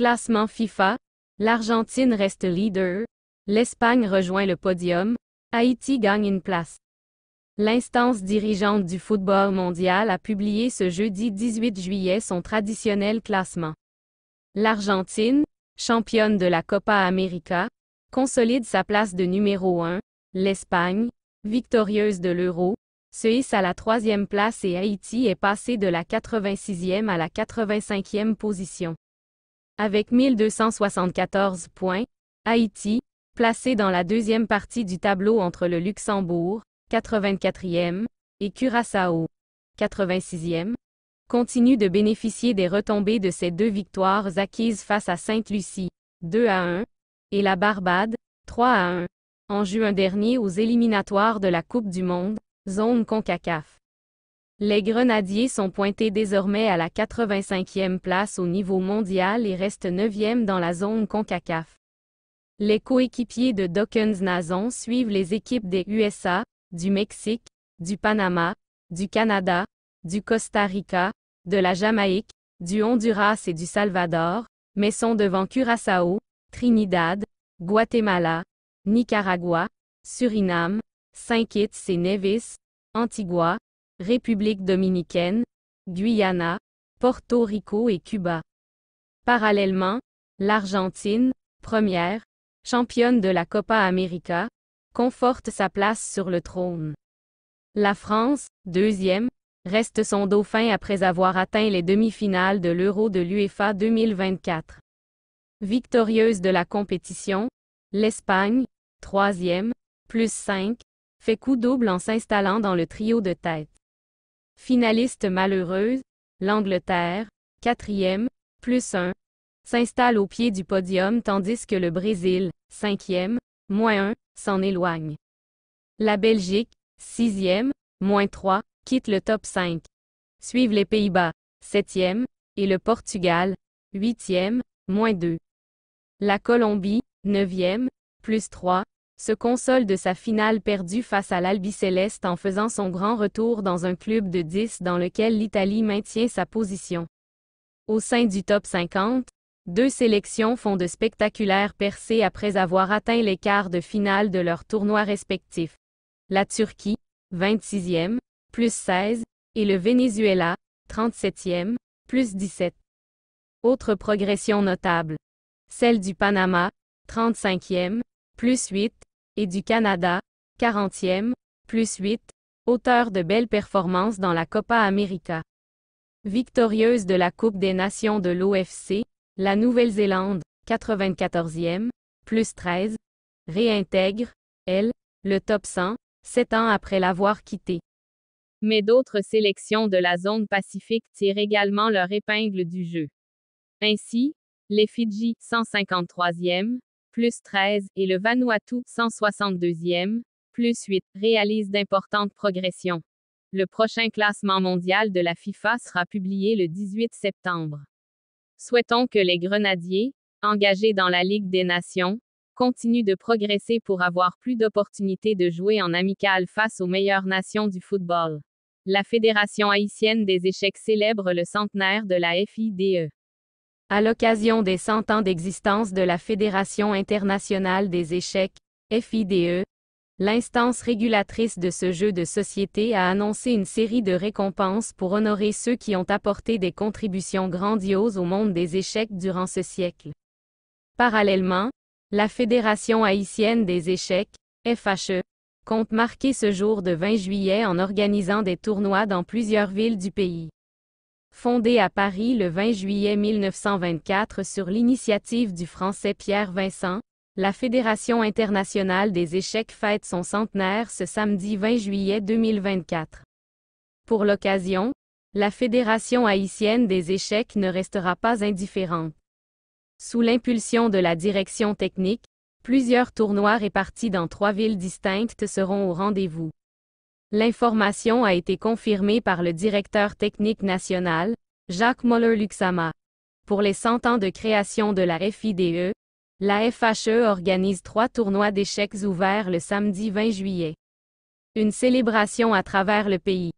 Classement FIFA, l'Argentine reste leader, l'Espagne rejoint le podium, Haïti gagne une place. L'instance dirigeante du football mondial a publié ce jeudi 18 juillet son traditionnel classement. L'Argentine, championne de la Copa América, consolide sa place de numéro 1, l'Espagne, victorieuse de l'euro, se hisse à la troisième place et Haïti est passé de la 86e à la 85e position avec 1274 points, Haïti, placé dans la deuxième partie du tableau entre le Luxembourg, 84e, et Curaçao, 86e, continue de bénéficier des retombées de ses deux victoires acquises face à Sainte-Lucie, 2 à 1, et la Barbade, 3 à 1, en juin dernier aux éliminatoires de la Coupe du Monde, zone CONCACAF. Les Grenadiers sont pointés désormais à la 85e place au niveau mondial et restent 9e dans la zone CONCACAF. Les coéquipiers de Dawkins nason suivent les équipes des USA, du Mexique, du Panama, du Canada, du Costa Rica, de la Jamaïque, du Honduras et du Salvador, mais sont devant Curaçao, Trinidad, Guatemala, Nicaragua, Suriname, Saint-Kitts et Nevis, Antigua, République dominicaine, Guyana, Porto Rico et Cuba. Parallèlement, l'Argentine, première, championne de la Copa América, conforte sa place sur le trône. La France, deuxième, reste son dauphin après avoir atteint les demi-finales de l'Euro de l'UEFA 2024. Victorieuse de la compétition, l'Espagne, troisième, plus 5, fait coup double en s'installant dans le trio de tête. Finaliste malheureuse, l'Angleterre, quatrième, plus 1, s'installe au pied du podium tandis que le Brésil, cinquième, moins 1, s'en éloigne. La Belgique, sixième, moins 3, quitte le top 5. Suivent les Pays-Bas, septième, et le Portugal, huitième, moins 2. La Colombie, neuvième, plus 3, se console de sa finale perdue face à l'Albi Céleste en faisant son grand retour dans un club de 10 dans lequel l'Italie maintient sa position. Au sein du top 50, deux sélections font de spectaculaires percées après avoir atteint les quarts de finale de leur tournoi respectifs. La Turquie, 26e, plus 16, et le Venezuela, 37e, plus 17. Autre progression notable. Celle du Panama, 35e, plus 8, et du Canada, 40e, plus 8, auteur de belles performances dans la Copa América. Victorieuse de la Coupe des Nations de l'OFC, la Nouvelle-Zélande, 94e, plus 13, réintègre, elle, le top 100, 7 ans après l'avoir quitté. Mais d'autres sélections de la zone pacifique tirent également leur épingle du jeu. Ainsi, les Fidji, 153e, plus 13, et le Vanuatu, 162e, plus 8, réalise d'importantes progressions. Le prochain classement mondial de la FIFA sera publié le 18 septembre. Souhaitons que les Grenadiers, engagés dans la Ligue des Nations, continuent de progresser pour avoir plus d'opportunités de jouer en amical face aux meilleures nations du football. La Fédération haïtienne des échecs célèbre le centenaire de la FIDE. À l'occasion des 100 ans d'existence de la Fédération internationale des échecs, FIDE, l'instance régulatrice de ce jeu de société a annoncé une série de récompenses pour honorer ceux qui ont apporté des contributions grandioses au monde des échecs durant ce siècle. Parallèlement, la Fédération haïtienne des échecs, FHE, compte marquer ce jour de 20 juillet en organisant des tournois dans plusieurs villes du pays. Fondée à Paris le 20 juillet 1924 sur l'initiative du Français Pierre Vincent, la Fédération internationale des échecs fête son centenaire ce samedi 20 juillet 2024. Pour l'occasion, la Fédération haïtienne des échecs ne restera pas indifférente. Sous l'impulsion de la direction technique, plusieurs tournois répartis dans trois villes distinctes seront au rendez-vous. L'information a été confirmée par le directeur technique national, Jacques Moller-Luxama. Pour les 100 ans de création de la FIDE, la FHE organise trois tournois d'échecs ouverts le samedi 20 juillet. Une célébration à travers le pays.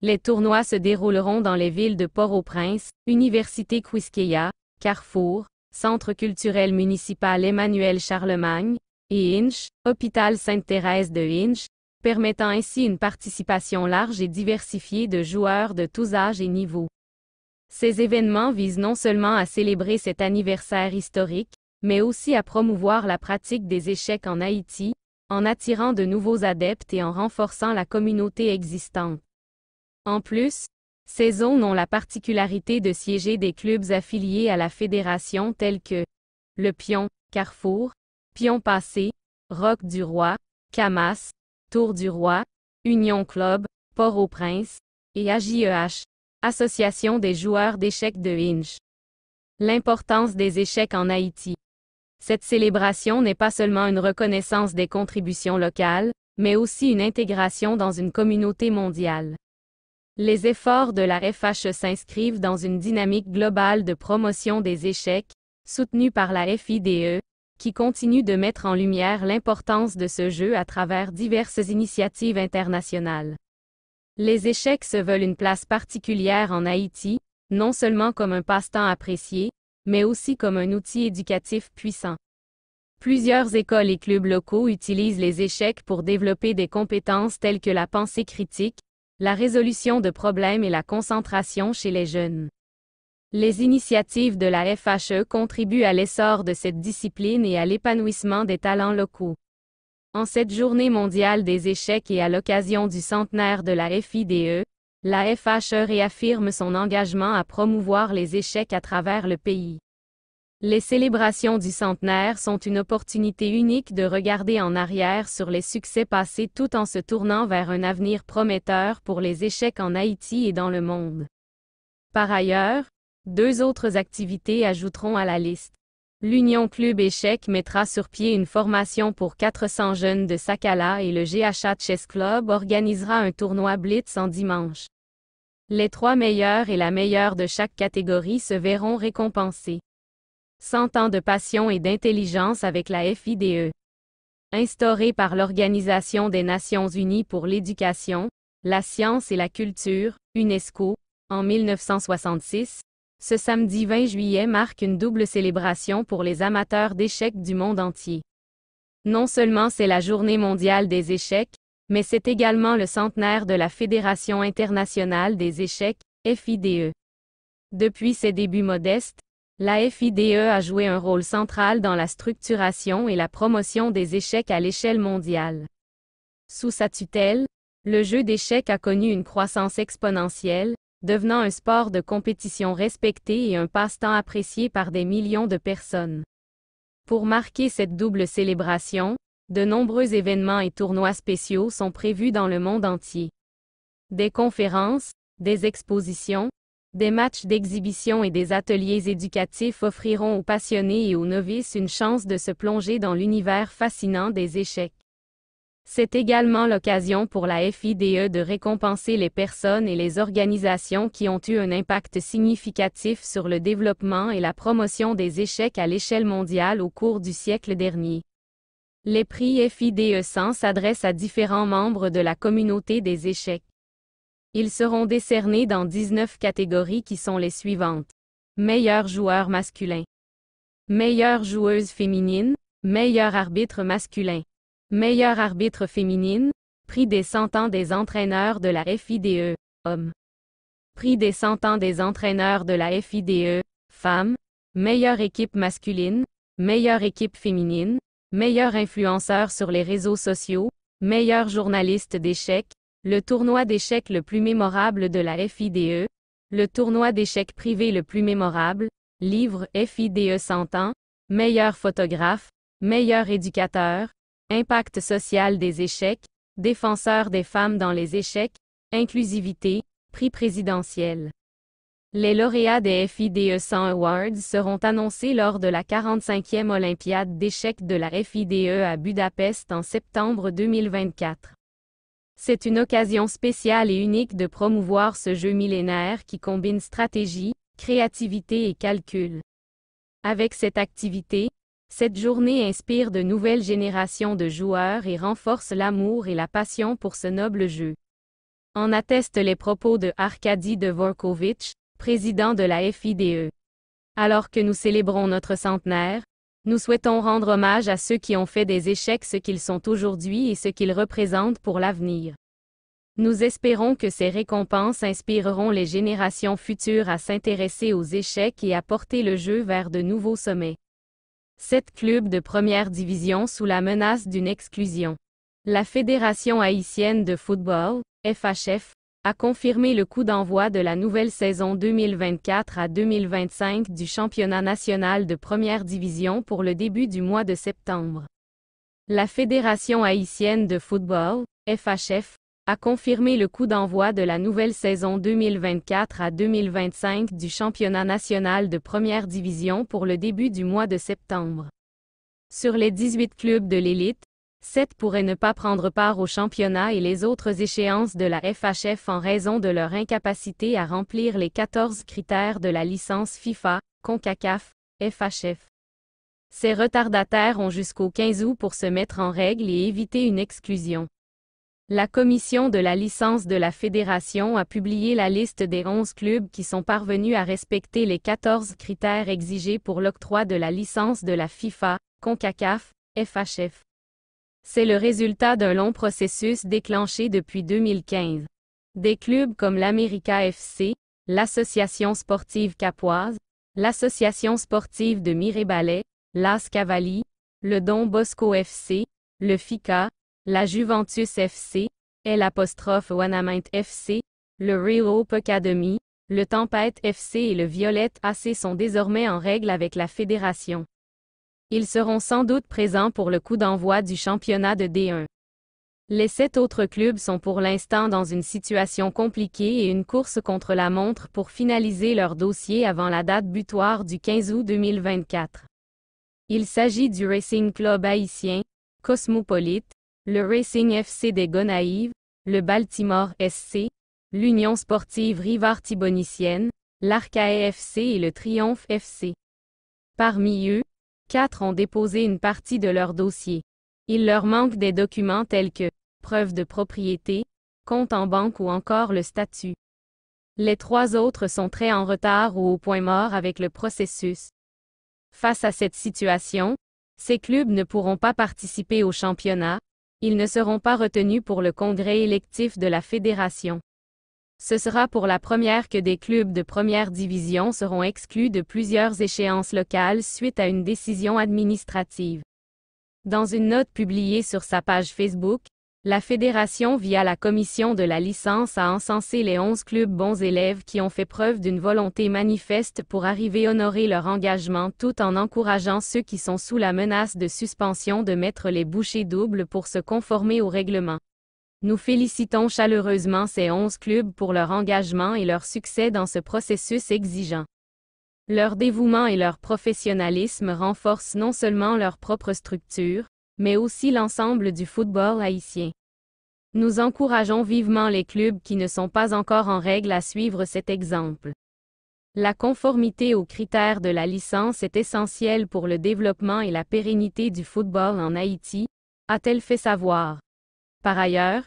Les tournois se dérouleront dans les villes de Port-au-Prince, Université Quisqueya, Carrefour, Centre culturel municipal Emmanuel Charlemagne, et Inch, Hôpital Sainte-Thérèse de Inch, permettant ainsi une participation large et diversifiée de joueurs de tous âges et niveaux. Ces événements visent non seulement à célébrer cet anniversaire historique, mais aussi à promouvoir la pratique des échecs en Haïti, en attirant de nouveaux adeptes et en renforçant la communauté existante. En plus, ces zones ont la particularité de siéger des clubs affiliés à la fédération tels que Le Pion, Carrefour, Pion Passé, Roc du Roi, Camas, Tour du Roi, Union Club, Port-au-Prince, et AJEH, Association des joueurs d'échecs de Hinge. L'importance des échecs en Haïti. Cette célébration n'est pas seulement une reconnaissance des contributions locales, mais aussi une intégration dans une communauté mondiale. Les efforts de la FHE s'inscrivent dans une dynamique globale de promotion des échecs, soutenue par la FIDE, qui continue de mettre en lumière l'importance de ce jeu à travers diverses initiatives internationales. Les échecs se veulent une place particulière en Haïti, non seulement comme un passe-temps apprécié, mais aussi comme un outil éducatif puissant. Plusieurs écoles et clubs locaux utilisent les échecs pour développer des compétences telles que la pensée critique, la résolution de problèmes et la concentration chez les jeunes. Les initiatives de la FHE contribuent à l'essor de cette discipline et à l'épanouissement des talents locaux. En cette journée mondiale des échecs et à l'occasion du centenaire de la FIDE, la FHE réaffirme son engagement à promouvoir les échecs à travers le pays. Les célébrations du centenaire sont une opportunité unique de regarder en arrière sur les succès passés tout en se tournant vers un avenir prometteur pour les échecs en Haïti et dans le monde. Par ailleurs, deux autres activités ajouteront à la liste. L'Union Club Échec mettra sur pied une formation pour 400 jeunes de Sakala et le GHA Chess Club organisera un tournoi Blitz en dimanche. Les trois meilleurs et la meilleure de chaque catégorie se verront récompensés. 100 ans de passion et d'intelligence avec la FIDE. Instaurée par l'Organisation des Nations Unies pour l'éducation, la science et la culture, UNESCO, en 1966, ce samedi 20 juillet marque une double célébration pour les amateurs d'échecs du monde entier. Non seulement c'est la journée mondiale des échecs, mais c'est également le centenaire de la Fédération internationale des échecs, FIDE. Depuis ses débuts modestes, la FIDE a joué un rôle central dans la structuration et la promotion des échecs à l'échelle mondiale. Sous sa tutelle, le jeu d'échecs a connu une croissance exponentielle, devenant un sport de compétition respecté et un passe-temps apprécié par des millions de personnes. Pour marquer cette double célébration, de nombreux événements et tournois spéciaux sont prévus dans le monde entier. Des conférences, des expositions, des matchs d'exhibition et des ateliers éducatifs offriront aux passionnés et aux novices une chance de se plonger dans l'univers fascinant des échecs. C'est également l'occasion pour la FIDE de récompenser les personnes et les organisations qui ont eu un impact significatif sur le développement et la promotion des échecs à l'échelle mondiale au cours du siècle dernier. Les prix FIDE 100 s'adressent à différents membres de la communauté des échecs. Ils seront décernés dans 19 catégories qui sont les suivantes. Meilleur joueur masculin. Meilleure joueuse féminine. Meilleur arbitre masculin. Meilleur arbitre féminine, Prix des 100 ans des entraîneurs de la FIDE, hommes. Prix des 100 ans des entraîneurs de la FIDE, femme. Meilleure équipe masculine, meilleure équipe féminine, meilleur influenceur sur les réseaux sociaux, meilleur journaliste d'échecs, le tournoi d'échecs le plus mémorable de la FIDE, le tournoi d'échecs privé le plus mémorable, livre FIDE 100 ans, meilleur photographe, meilleur éducateur, Impact social des échecs, défenseur des femmes dans les échecs, inclusivité, prix présidentiel. Les lauréats des FIDE 100 Awards seront annoncés lors de la 45e Olympiade d'échecs de la FIDE à Budapest en septembre 2024. C'est une occasion spéciale et unique de promouvoir ce jeu millénaire qui combine stratégie, créativité et calcul. Avec cette activité, cette journée inspire de nouvelles générations de joueurs et renforce l'amour et la passion pour ce noble jeu. En attestent les propos de Arkady Dvorkovitch, président de la FIDE. Alors que nous célébrons notre centenaire, nous souhaitons rendre hommage à ceux qui ont fait des échecs ce qu'ils sont aujourd'hui et ce qu'ils représentent pour l'avenir. Nous espérons que ces récompenses inspireront les générations futures à s'intéresser aux échecs et à porter le jeu vers de nouveaux sommets sept clubs de première division sous la menace d'une exclusion. La Fédération haïtienne de football, FHF, a confirmé le coup d'envoi de la nouvelle saison 2024 à 2025 du championnat national de première division pour le début du mois de septembre. La Fédération haïtienne de football, FHF, a confirmé le coup d'envoi de la nouvelle saison 2024 à 2025 du championnat national de première division pour le début du mois de septembre. Sur les 18 clubs de l'élite, 7 pourraient ne pas prendre part au championnat et les autres échéances de la FHF en raison de leur incapacité à remplir les 14 critères de la licence FIFA, CONCACAF, FHF. Ces retardataires ont jusqu'au 15 août pour se mettre en règle et éviter une exclusion. La commission de la licence de la fédération a publié la liste des 11 clubs qui sont parvenus à respecter les 14 critères exigés pour l'octroi de la licence de la FIFA, CONCACAF, FHF. C'est le résultat d'un long processus déclenché depuis 2015. Des clubs comme l'América FC, l'Association sportive capoise, l'Association sportive de Mirebalais, l'As Cavalli, le Don Bosco FC, le FICA, la Juventus FC, l'apostrophe Wanamint FC, le Rio Hope Academy, le Tempête FC et le Violette AC sont désormais en règle avec la fédération. Ils seront sans doute présents pour le coup d'envoi du championnat de D1. Les sept autres clubs sont pour l'instant dans une situation compliquée et une course contre la montre pour finaliser leur dossier avant la date butoir du 15 août 2024. Il s'agit du Racing Club haïtien, Cosmopolite, le Racing FC des Gonaïves, le Baltimore SC, l'Union sportive Rivartibonicienne, Tibonicienne, l'Arcae FC et le Triomphe FC. Parmi eux, quatre ont déposé une partie de leur dossier. Il leur manque des documents tels que preuve de propriété, compte en banque ou encore le statut. Les trois autres sont très en retard ou au point mort avec le processus. Face à cette situation, ces clubs ne pourront pas participer au championnat, ils ne seront pas retenus pour le congrès électif de la fédération. Ce sera pour la première que des clubs de première division seront exclus de plusieurs échéances locales suite à une décision administrative. Dans une note publiée sur sa page Facebook, la fédération via la commission de la licence a encensé les 11 clubs bons élèves qui ont fait preuve d'une volonté manifeste pour arriver à honorer leur engagement tout en encourageant ceux qui sont sous la menace de suspension de mettre les bouchées doubles pour se conformer au règlement. Nous félicitons chaleureusement ces 11 clubs pour leur engagement et leur succès dans ce processus exigeant. Leur dévouement et leur professionnalisme renforcent non seulement leur propre structure, mais aussi l'ensemble du football haïtien. Nous encourageons vivement les clubs qui ne sont pas encore en règle à suivre cet exemple. La conformité aux critères de la licence est essentielle pour le développement et la pérennité du football en Haïti, a-t-elle fait savoir. Par ailleurs,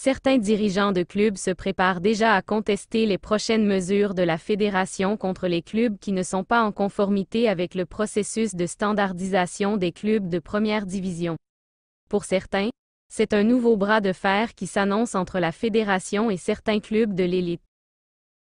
certains dirigeants de clubs se préparent déjà à contester les prochaines mesures de la fédération contre les clubs qui ne sont pas en conformité avec le processus de standardisation des clubs de première division. Pour certains, c'est un nouveau bras de fer qui s'annonce entre la fédération et certains clubs de l'élite.